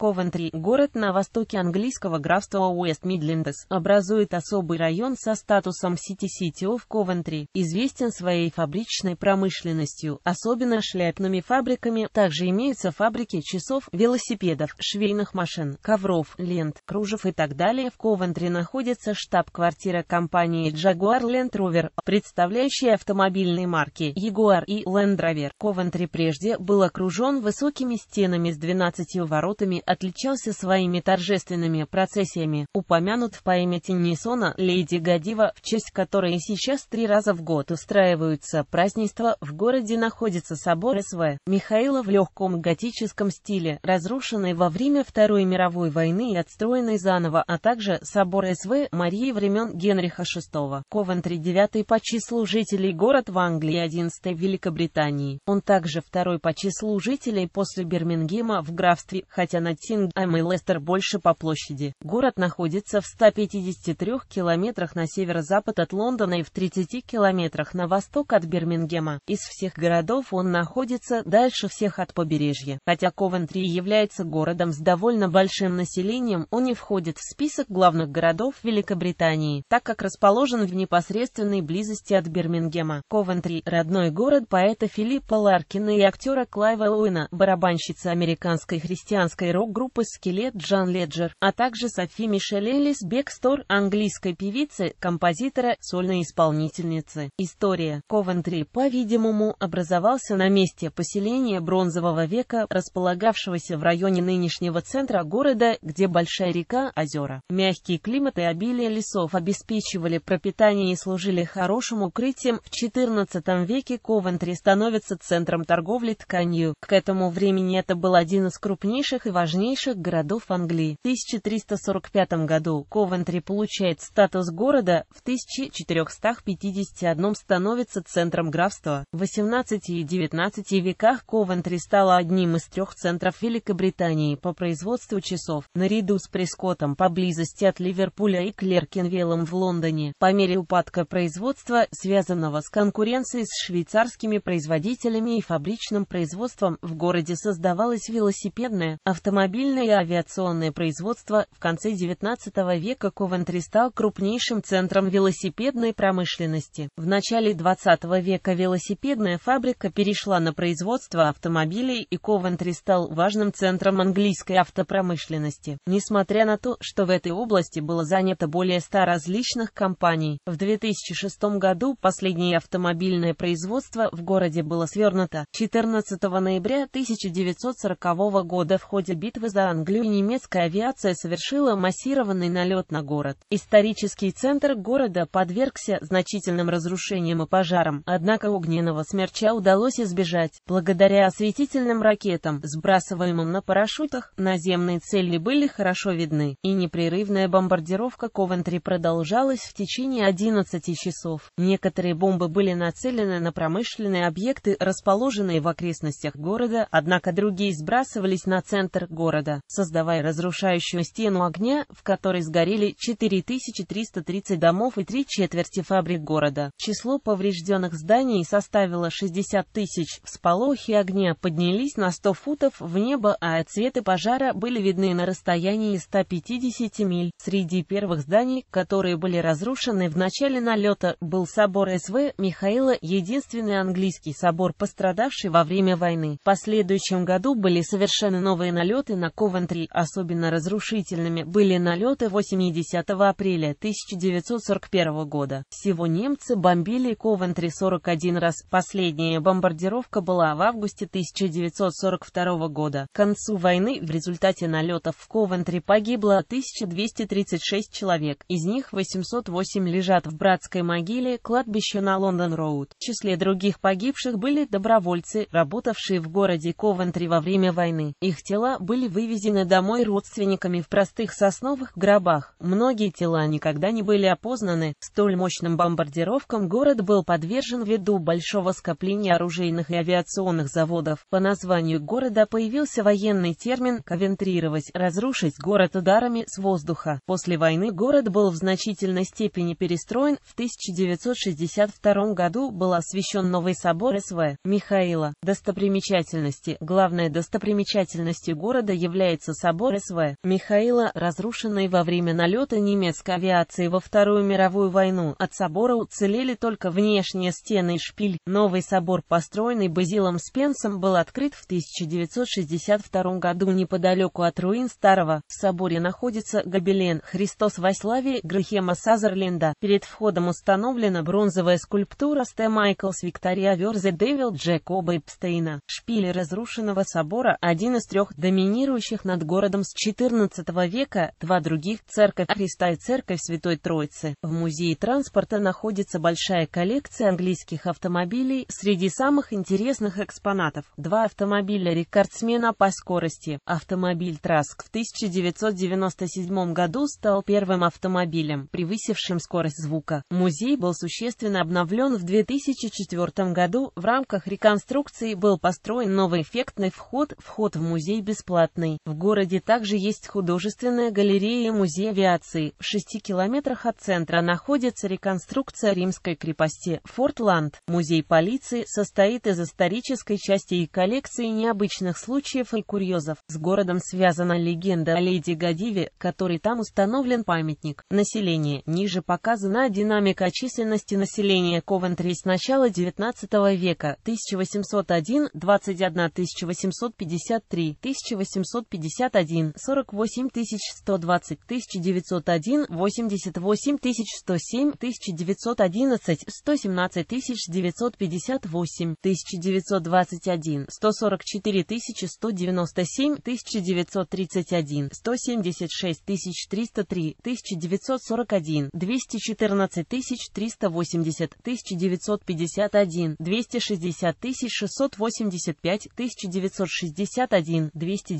Ковентри, город на востоке английского графства Уэст Мидлендес, образует особый район со статусом City-City of Coventry, известен своей фабричной промышленностью, особенно шляпными фабриками, также имеются фабрики часов, велосипедов, швейных машин, ковров, лент, кружев и так далее. В Ковентри находится штаб-квартира компании Jaguar Land Rover, представляющая автомобильные марки Jaguar и Land Rover. Ковентри прежде был окружен высокими стенами с 12 воротами отличался своими торжественными процессиями, упомянут в поэме Теннисона «Леди Гадива», в честь которой сейчас три раза в год устраиваются празднества, в городе находится собор СВ Михаила в легком готическом стиле, разрушенный во время Второй мировой войны и отстроенный заново, а также собор СВ Марии времен Генриха VI, Ковентри 9 по числу жителей город в Англии 11 в Великобритании. Он также второй по числу жителей после Бирмингема в графстве, хотя на Ноттингем и Лестер больше по площади. Город находится в 153 километрах на северо-запад от Лондона и в 30 километрах на восток от Бирмингема. Из всех городов он находится дальше всех от побережья. Хотя Ковентри является городом с довольно большим населением, он не входит в список главных городов Великобритании, так как расположен в непосредственной близости от Бирмингема. Ковентри – родной город поэта Филиппа Ларкина и актера Клайва Уина, барабанщицы американской христианской рок рок группы «Скелет» Джан Леджер, а также Софи Мишель Элис Бекстор, английской певицы, композитора, сольной исполнительницы. История. Ковентри, по-видимому, образовался на месте поселения Бронзового века, располагавшегося в районе нынешнего центра города, где большая река, озера. Мягкий климат и обилие лесов обеспечивали пропитание и служили хорошим укрытием. В XIV веке Ковентри становится центром торговли торговли тканью. К этому времени это был один из крупнейших и важнейших важнейших городов Англии. В 1345 году Ковентри получает статус города, в 1451 становится центром графства. В 18 и 19 веках Ковентри стала одним из трех центров Великобритании по производству часов, наряду с Прескотом поблизости от Ливерпуля и Клеркенвеллом в Лондоне. По мере упадка производства, связанного с конкуренцией с швейцарскими производителями и фабричным производством, в городе создавалась велосипедная, автомобильная, автомобильное и авиационное производство, в конце XIX века Ковентри стал крупнейшим центром велосипедной промышленности. В начале XX века велосипедная фабрика перешла на производство автомобилей и Ковентри стал важным центром английской автопромышленности. Несмотря на то, что в этой области было занято более 100 различных компаний, в 2006 году последнее автомобильное производство в городе было свернуто. 14 ноября 1940 года в ходе битвы битвы за Англию немецкая авиация совершила массированный налет на город. Исторический центр города подвергся значительным разрушениям и пожарам, однако огненного смерча удалось избежать. Благодаря осветительным ракетам, сбрасываемым на парашютах, наземные цели были хорошо видны, и непрерывная бомбардировка Ковентри продолжалась в течение 11 часов. Некоторые бомбы были нацелены на промышленные объекты, расположенные в окрестностях города, однако другие сбрасывались на центр города города, создавая разрушающую стену огня, в которой сгорели 4330 домов и три четверти фабрик города. Число поврежденных зданий составило 60 тысяч. Всполохи огня поднялись на 100 футов в небо, а цветы пожара были видны на расстоянии 150 миль. Среди первых зданий, которые были разрушены в начале налета, был собор СВ Михаила, единственный английский собор, пострадавший во время войны. В последующем году были совершены новые налеты Налеты на Ковентри особенно разрушительными были налеты 80 апреля 1941 года. Всего немцы бомбили Ковентри 41 раз. Последняя бомбардировка была в августе 1942 года. К концу войны в результате налетов в Ковентри погибло 1236 человек. Из них 808 лежат в братской могиле кладбище на Лондон-Роуд. В числе других погибших были добровольцы, работавшие в городе Ковентри во время войны. Их тела были были вывезены домой родственниками в простых сосновых гробах, многие тела никогда не были опознаны, столь мощным бомбардировкам город был подвержен ввиду большого скопления оружейных и авиационных заводов. По названию города появился военный термин «ковентрировать», разрушить город ударами с воздуха. После войны город был в значительной степени перестроен, в 1962 году был освящен новый собор СВ Михаила. Достопримечательности Главной достопримечательностью города города является собор СВ Михаила, разрушенный во время налета немецкой авиации во Вторую мировую войну. От собора уцелели только внешние стены и шпиль. Новый собор, построенный Базилом Спенсом, был открыт в 1962 году неподалеку от руин Старого. В соборе находится гобелен «Христос во славе» Грехема Сазерленда. Перед входом установлена бронзовая скульптура Сте Майклс Виктория Верзе Дэвил Джекоба Эпстейна. Шпили разрушенного собора – один из трех доминированных доминирующих над городом с XIV века, два других – Церковь Христа и Церковь Святой Троицы. В Музее транспорта находится большая коллекция английских автомобилей, среди самых интересных экспонатов – два автомобиля рекордсмена по скорости. Автомобиль Траск в 1997 году стал первым автомобилем, превысившим скорость звука. Музей был существенно обновлен в 2004 году. В рамках реконструкции был построен новый эффектный вход, вход в музей бесплатный бесплатный. В городе также есть художественная галерея и музей авиации. В шести километрах от центра находится реконструкция римской крепости Фортланд. Музей полиции состоит из исторической части и коллекции необычных случаев и курьезов. С городом связана легенда о леди Гадиве, которой там установлен памятник. Население. Ниже показана динамика численности населения Ковентри с начала 19 века 1801 21 1853, 1800 851, 48 120, 1901, 88 107, 1911, 117 958, 1921, 144 197, 1931, 176 303, 1941, 214 380, 1951, 260 685, 1961, 290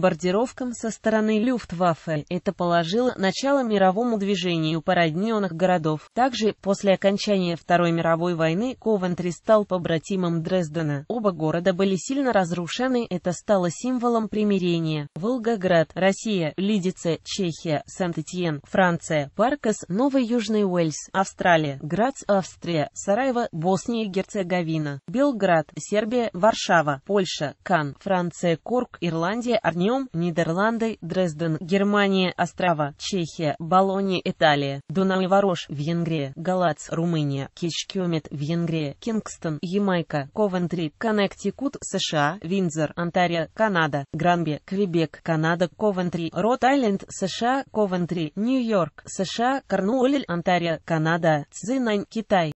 бомбардировкам со стороны Люфтваффе. Это положило начало мировому движению породненных городов. Также, после окончания Второй мировой войны, Ковентри стал побратимом Дрездена. Оба города были сильно разрушены, это стало символом примирения. Волгоград, Россия, Лидице, Чехия, Сент-Этьен, Франция, Паркас, Новый Южный Уэльс, Австралия, Грац, Австрия, Сараево, Босния и Герцеговина, Белград, Сербия, Варшава, Польша, Кан, Франция, Корк, Ирландия, Орнео, нем Нидерланды, Дрезден, Германия, Острова, Чехия, Болония, Италия, Дунай, Ворош, Венгрия, Галац, Румыния, Кишкюмет, Венгрия, Кингстон, Ямайка, Ковентри, Коннектикут, США, Виндзор, Онтарио, Канада, Гранби, Квебек, Канада, Ковентри, Рот-Айленд, США, Ковентри, Нью-Йорк, США, Корнуолль, Онтарио, Канада, Цзинань, Китай.